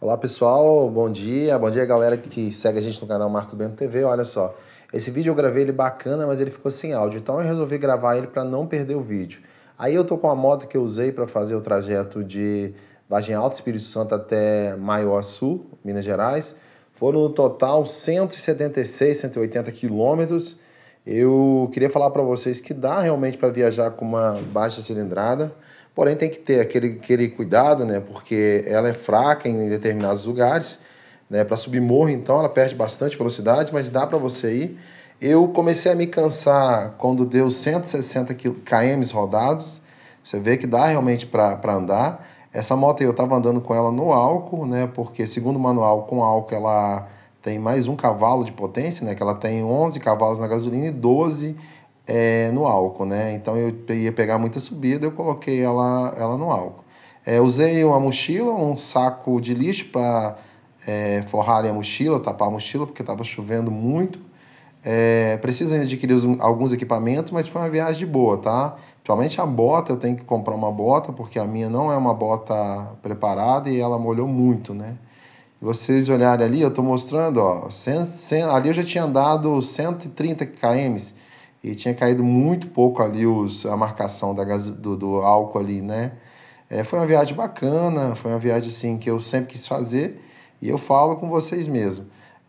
Olá pessoal, bom dia, bom dia galera que, segue a gente no canal Marcos Bento TV. Olha só, esse vídeo eu gravei ele bacana, mas ele ficou sem áudio, então eu resolvi gravar ele para não perder o vídeo. Aí eu tô com a moto que eu usei para fazer o trajeto de Vargem Alto, Espírito Santo até Maioaçu, Minas Gerais. Foram no total 176, 180 quilômetros. Eu queria falar para vocês que dá realmente para viajar com uma baixa cilindrada, Porém, tem que ter aquele, aquele cuidado, né? Porque ela é fraca em determinados lugares, né? Para subir morro, então, ela perde bastante velocidade, mas dá para você ir. Eu comecei a me cansar quando deu 160 km rodados. Você vê que dá realmente para andar. Essa moto aí eu estava andando com ela no álcool, né? Porque segundo o manual, com álcool ela tem mais um cavalo de potência, né? Que ela tem 11 cavalos na gasolina e 12 é, no álcool, né? Então eu ia pegar muita subida, eu coloquei ela, ela no álcool. É, usei uma mochila, um saco de lixo para é, eh, forrar a mochila, tapar a mochila, porque estava chovendo muito. É, preciso ainda adquirir alguns equipamentos, mas foi uma viagem de boa, tá? Principalmente a bota, eu tenho que comprar uma bota, porque a minha não é uma bota preparada e ela molhou muito, né? vocês olharem ali, eu estou mostrando, ó, 100, 100, ali eu já tinha andado 130 km, e tinha caído muito pouco ali os, a marcação da, do, do álcool ali, né? É, foi uma viagem bacana, foi uma viagem assim que eu sempre quis fazer e eu falo com vocês mesmo.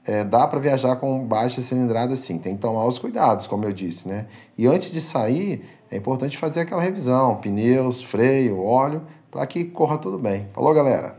É, dá para viajar com baixa cilindrada sim, tem que tomar os cuidados, como eu disse, né? E antes de sair, é importante fazer aquela revisão, pneus, freio, óleo, para que corra tudo bem. Falou, galera!